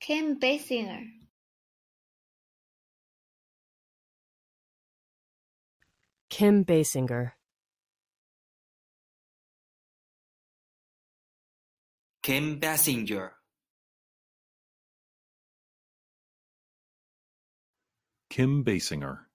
Kim Basinger. Kim Basinger. Kim Basinger. Kim Basinger.